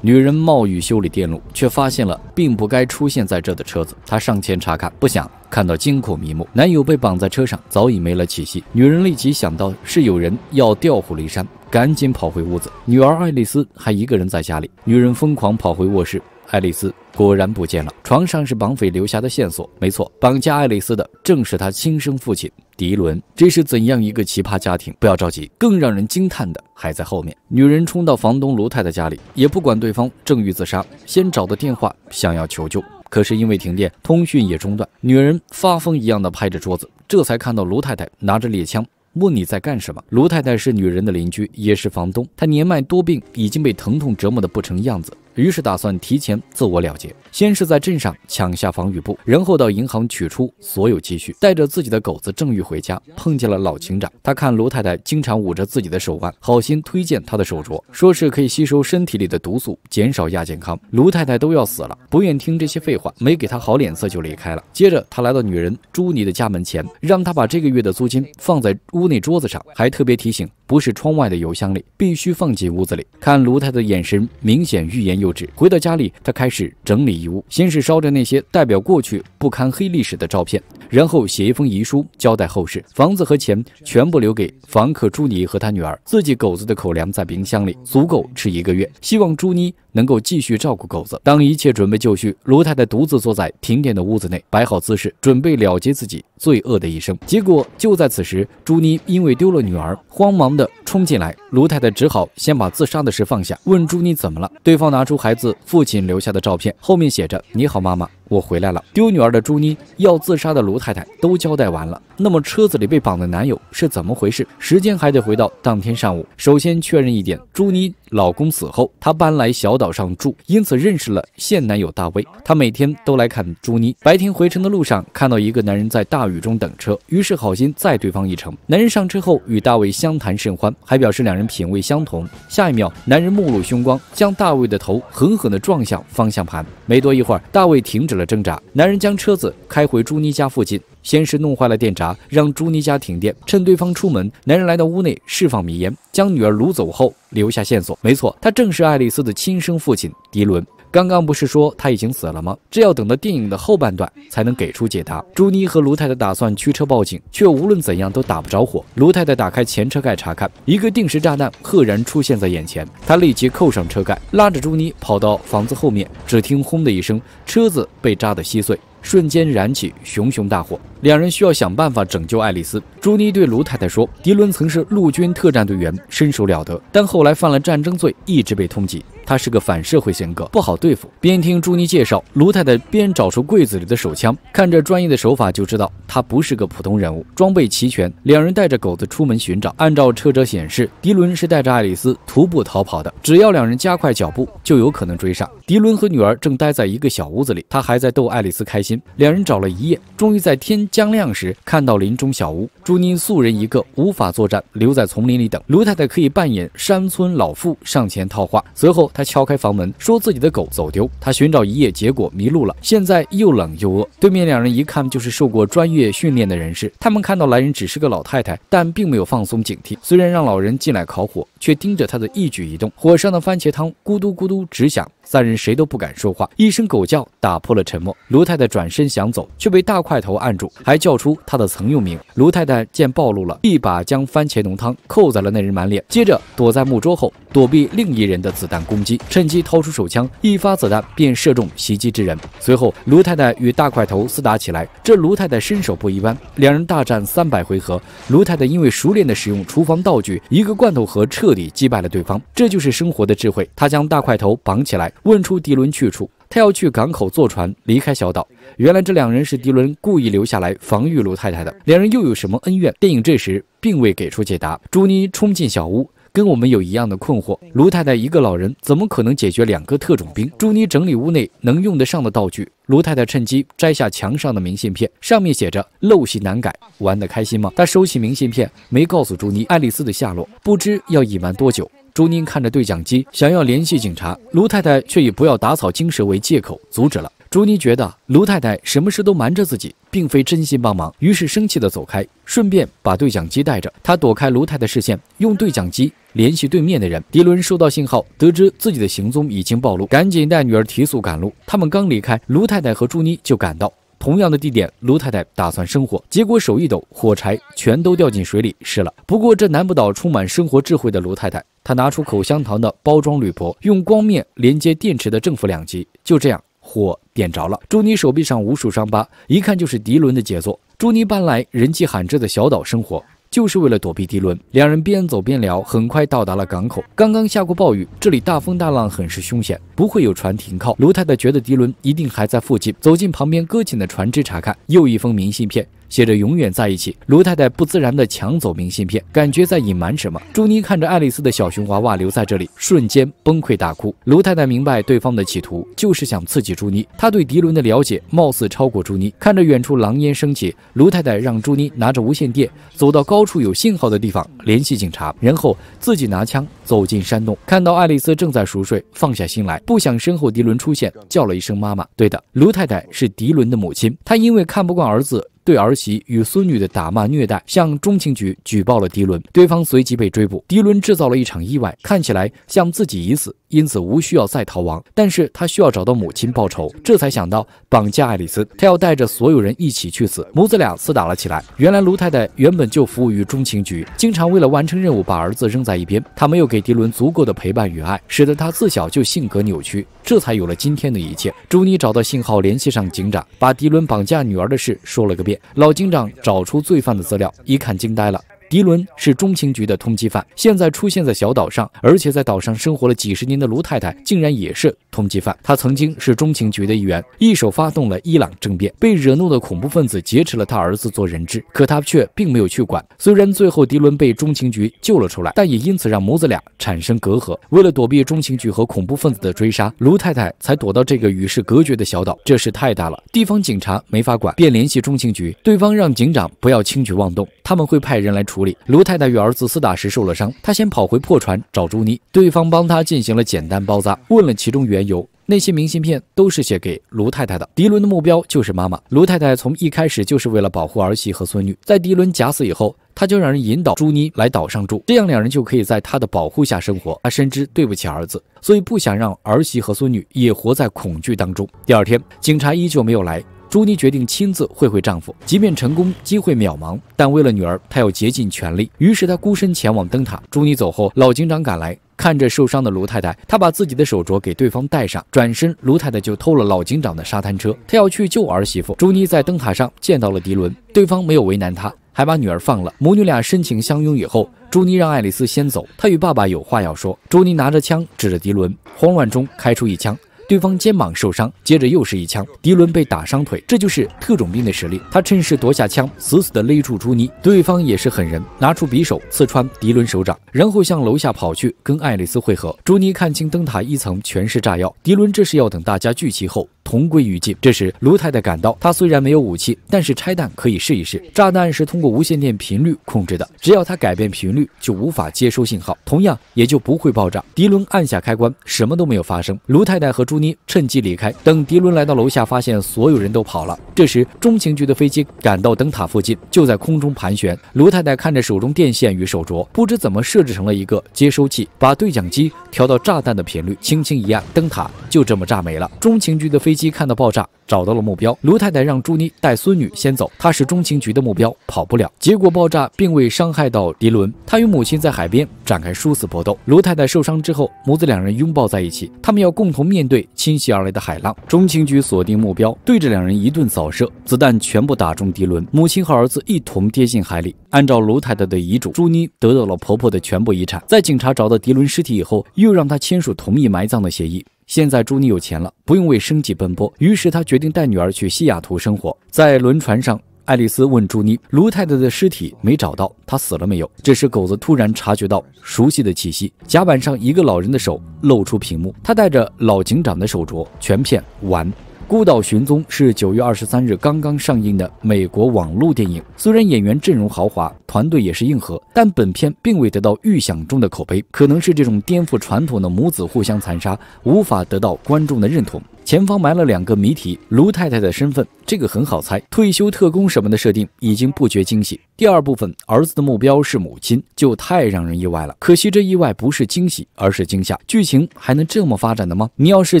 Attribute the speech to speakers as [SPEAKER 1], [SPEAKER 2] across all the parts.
[SPEAKER 1] 女人冒雨修理电路，却发现了并不该出现在这的车子。她上前查看，不想看到惊恐一幕：男友被绑在车上，早已没了气息。女人立即想到是有人要调虎离山，赶紧跑回屋子。女儿爱丽丝还一个人在家里，女人疯狂跑回卧室。爱丽丝果然不见了。床上是绑匪留下的线索，没错，绑架爱丽丝的正是她亲生父亲迪伦。这是怎样一个奇葩家庭？不要着急，更让人惊叹的还在后面。女人冲到房东卢太太家里，也不管对方正欲自杀，先找的电话，想要求救。可是因为停电，通讯也中断。女人发疯一样的拍着桌子，这才看到卢太太拿着猎枪，问你在干什么？卢太太是女人的邻居，也是房东。她年迈多病，已经被疼痛折磨的不成样子。于是打算提前自我了结，先是在镇上抢下防御布，然后到银行取出所有积蓄，带着自己的狗子正欲回家，碰见了老警长。他看卢太太经常捂着自己的手腕，好心推荐他的手镯，说是可以吸收身体里的毒素，减少亚健康。卢太太都要死了，不愿听这些废话，没给他好脸色就离开了。接着他来到女人朱妮的家门前，让她把这个月的租金放在屋内桌子上，还特别提醒，不是窗外的邮箱里，必须放进屋子里。看卢太太的眼神明显欲言又。回到家里，他开始整理遗物。先是烧着那些代表过去不堪黑历史的照片，然后写一封遗书，交代后事。房子和钱全部留给房客朱妮和他女儿。自己狗子的口粮在冰箱里，足够吃一个月。希望朱妮。能够继续照顾狗子。当一切准备就绪，卢太太独自坐在停电的屋子内，摆好姿势，准备了结自己罪恶的一生。结果就在此时，朱妮因为丢了女儿，慌忙地冲进来。卢太太只好先把自杀的事放下，问朱妮怎么了。对方拿出孩子父亲留下的照片，后面写着：“你好，妈妈。”我回来了，丢女儿的朱妮，要自杀的卢太太都交代完了。那么车子里被绑的男友是怎么回事？时间还得回到当天上午。首先确认一点，朱妮老公死后，她搬来小岛上住，因此认识了现男友大卫。她每天都来看朱妮。白天回城的路上，看到一个男人在大雨中等车，于是好心载对方一程。男人上车后，与大卫相谈甚欢，还表示两人品味相同。下一秒，男人目露凶光，将大卫的头狠狠地撞向方向盘。没多一会儿，大卫停止。了。了挣扎，男人将车子开回朱妮家附近，先是弄坏了电闸，让朱妮家停电。趁对方出门，男人来到屋内释放迷烟，将女儿掳走后留下线索。没错，他正是爱丽丝的亲生父亲迪伦。刚刚不是说他已经死了吗？这要等到电影的后半段才能给出解答。朱妮和卢太太打算驱车报警，却无论怎样都打不着火。卢太太打开前车盖查看，一个定时炸弹赫然出现在眼前。她立即扣上车盖，拉着朱妮跑到房子后面。只听“轰”的一声，车子被炸得稀碎，瞬间燃起熊熊大火。两人需要想办法拯救爱丽丝。朱妮对卢太太说：“迪伦曾是陆军特战队员，身手了得，但后来犯了战争罪，一直被通缉。”他是个反社会性格，不好对付。边听朱妮介绍卢太太，边找出柜子里的手枪。看着专业的手法，就知道他不是个普通人物，装备齐全。两人带着狗子出门寻找。按照车辙显示，迪伦是带着爱丽丝徒步逃跑的。只要两人加快脚步，就有可能追上。迪伦和女儿正待在一个小屋子里，他还在逗爱丽丝开心。两人找了一夜，终于在天将亮时看到林中小屋。朱妮素人一个，无法作战，留在丛林里等卢太太可以扮演山村老妇上前套话。随后。他敲开房门，说自己的狗走丢，他寻找一夜，结果迷路了，现在又冷又饿。对面两人一看就是受过专业训练的人士，他们看到来人只是个老太太，但并没有放松警惕。虽然让老人进来烤火，却盯着他的一举一动。火上的番茄汤咕嘟咕嘟直响。三人谁都不敢说话，一声狗叫打破了沉默。卢太太转身想走，却被大块头按住，还叫出他的曾用名。卢太太见暴露了，一把将番茄浓汤扣在了那人满脸，接着躲在木桌后躲避另一人的子弹攻击，趁机掏出手枪，一发子弹便射中袭击之人。随后，卢太太与大块头厮打起来。这卢太太身手不一般，两人大战三百回合，卢太太因为熟练的使用厨房道具，一个罐头盒彻底击败了对方。这就是生活的智慧。她将大块头绑起来。问出迪伦去处，他要去港口坐船离开小岛。原来这两人是迪伦故意留下来防御卢太太的。两人又有什么恩怨？电影这时并未给出解答。朱妮冲进小屋，跟我们有一样的困惑：卢太太一个老人，怎么可能解决两个特种兵？朱妮整理屋内能用得上的道具。卢太太趁机摘下墙上的明信片，上面写着“陋习难改，玩得开心吗？”她收起明信片，没告诉朱妮爱丽丝的下落，不知要隐瞒多久。朱妮看着对讲机，想要联系警察，卢太太却以不要打草惊蛇为借口阻止了。朱妮觉得卢太太什么事都瞒着自己，并非真心帮忙，于是生气的走开，顺便把对讲机带着。她躲开卢太太视线，用对讲机联系对面的人。迪伦收到信号，得知自己的行踪已经暴露，赶紧带女儿提速赶路。他们刚离开，卢太太和朱妮就赶到同样的地点。卢太太打算生火，结果手一抖，火柴全都掉进水里湿了。不过这难不倒充满生活智慧的卢太太。他拿出口香糖的包装铝箔，用光面连接电池的正负两极，就这样火点着了。朱妮手臂上无数伤疤，一看就是迪伦的杰作。朱妮搬来人迹罕至的小岛生活，就是为了躲避迪伦。两人边走边聊，很快到达了港口。刚刚下过暴雨，这里大风大浪，很是凶险，不会有船停靠。卢太太觉得迪伦一定还在附近，走进旁边搁浅的船只查看，又一封明信片。写着“永远在一起”。卢太太不自然地抢走明信片，感觉在隐瞒什么。朱妮看着爱丽丝的小熊娃娃留在这里，瞬间崩溃大哭。卢太太明白对方的企图，就是想刺激朱妮。她对迪伦的了解貌似超过朱妮。看着远处狼烟升起，卢太太让朱妮拿着无线电走到高处有信号的地方联系警察，然后自己拿枪走进山洞，看到爱丽丝正在熟睡，放下心来，不想身后迪伦出现，叫了一声“妈妈”。对的，卢太太是迪伦的母亲，她因为看不惯儿子。对儿媳与孙女的打骂虐待，向中情局举报了迪伦，对方随即被追捕。迪伦制造了一场意外，看起来像自己已死。因此无需要再逃亡，但是他需要找到母亲报仇，这才想到绑架爱丽丝。他要带着所有人一起去死。母子俩厮打了起来。原来卢太太原本就服务于中情局，经常为了完成任务把儿子扔在一边。他没有给迪伦足够的陪伴与爱，使得他自小就性格扭曲，这才有了今天的一切。朱妮找到信号，联系上警长，把迪伦绑架女儿的事说了个遍。老警长找出罪犯的资料，一看惊呆了。迪伦是中情局的通缉犯，现在出现在小岛上，而且在岛上生活了几十年的卢太太竟然也是通缉犯。她曾经是中情局的一员，一手发动了伊朗政变，被惹怒的恐怖分子劫持了他儿子做人质，可他却并没有去管。虽然最后迪伦被中情局救了出来，但也因此让母子俩产生隔阂。为了躲避中情局和恐怖分子的追杀，卢太太才躲到这个与世隔绝的小岛。这事太大了，地方警察没法管，便联系中情局，对方让警长不要轻举妄动，他们会派人来处。屋里，卢太太与儿子厮打时受了伤，他先跑回破船找朱妮，对方帮他进行了简单包扎，问了其中缘由。那些明信片都是写给卢太太的。迪伦的目标就是妈妈。卢太太从一开始就是为了保护儿媳和孙女。在迪伦假死以后，他就让人引导朱妮来岛上住，这样两人就可以在他的保护下生活。他深知对不起儿子，所以不想让儿媳和孙女也活在恐惧当中。第二天，警察依旧没有来。朱妮决定亲自会会丈夫，即便成功机会渺茫，但为了女儿，她要竭尽全力。于是她孤身前往灯塔。朱妮走后，老警长赶来，看着受伤的卢太太，他把自己的手镯给对方戴上，转身，卢太太就偷了老警长的沙滩车，她要去救儿媳妇。朱妮在灯塔上见到了迪伦，对方没有为难她，还把女儿放了。母女俩深情相拥以后，朱妮让爱丽丝先走，她与爸爸有话要说。朱妮拿着枪指着迪伦，慌乱中开出一枪。对方肩膀受伤，接着又是一枪，迪伦被打伤腿。这就是特种兵的实力。他趁势夺下枪，死死的勒住朱妮。对方也是狠人，拿出匕首刺穿迪伦手掌，然后向楼下跑去，跟爱丽丝汇合。朱妮看清灯塔一层全是炸药，迪伦这是要等大家聚齐后同归于尽。这时卢太太赶到，她虽然没有武器，但是拆弹可以试一试。炸弹是通过无线电频率控制的，只要它改变频率，就无法接收信号，同样也就不会爆炸。迪伦按下开关，什么都没有发生。卢太太和朱。朱妮趁机离开。等迪伦来到楼下，发现所有人都跑了。这时，中情局的飞机赶到灯塔附近，就在空中盘旋。卢太太看着手中电线与手镯，不知怎么设置成了一个接收器，把对讲机调到炸弹的频率，轻轻一按，灯塔就这么炸没了。中情局的飞机看到爆炸，找到了目标。卢太太让朱妮带孙女先走，她是中情局的目标，跑不了。结果爆炸并未伤害到迪伦，他与母亲在海边。展开殊死搏斗，卢太太受伤之后，母子两人拥抱在一起，他们要共同面对侵袭而来的海浪。中情局锁定目标，对着两人一顿扫射，子弹全部打中迪伦，母亲和儿子一同跌进海里。按照卢太太的遗嘱，朱妮得到了婆婆的全部遗产。在警察找到迪伦尸体以后，又让他签署同意埋葬的协议。现在朱妮有钱了，不用为生计奔波，于是她决定带女儿去西雅图生活。在轮船上。爱丽丝问朱妮：“卢太太的尸体没找到，她死了没有？”这时，狗子突然察觉到熟悉的气息。甲板上，一个老人的手露出屏幕，他戴着老警长的手镯。全片完。《孤岛寻踪》是九月二十三日刚刚上映的美国网络电影。虽然演员阵容豪华，团队也是硬核，但本片并未得到预想中的口碑，可能是这种颠覆传统的母子互相残杀无法得到观众的认同。前方埋了两个谜题，卢太太的身份，这个很好猜，退休特工什么的设定已经不觉惊喜。第二部分，儿子的目标是母亲，就太让人意外了。可惜这意外不是惊喜，而是惊吓。剧情还能这么发展的吗？你要是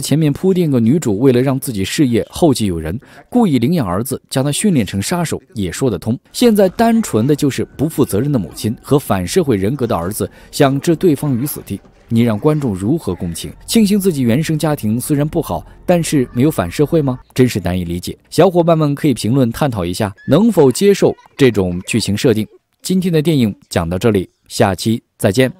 [SPEAKER 1] 前面铺垫个女主，为了让自己事业后继有人，故意领养儿子，将他训练成杀手，也说得通。现在单纯的就是不负责任的母亲和反社会人格的儿子，想置对方于死地。你让观众如何共情？庆幸自己原生家庭虽然不好，但是没有反社会吗？真是难以理解。小伙伴们可以评论探讨一下，能否接受这种剧情设定？今天的电影讲到这里，下期再见。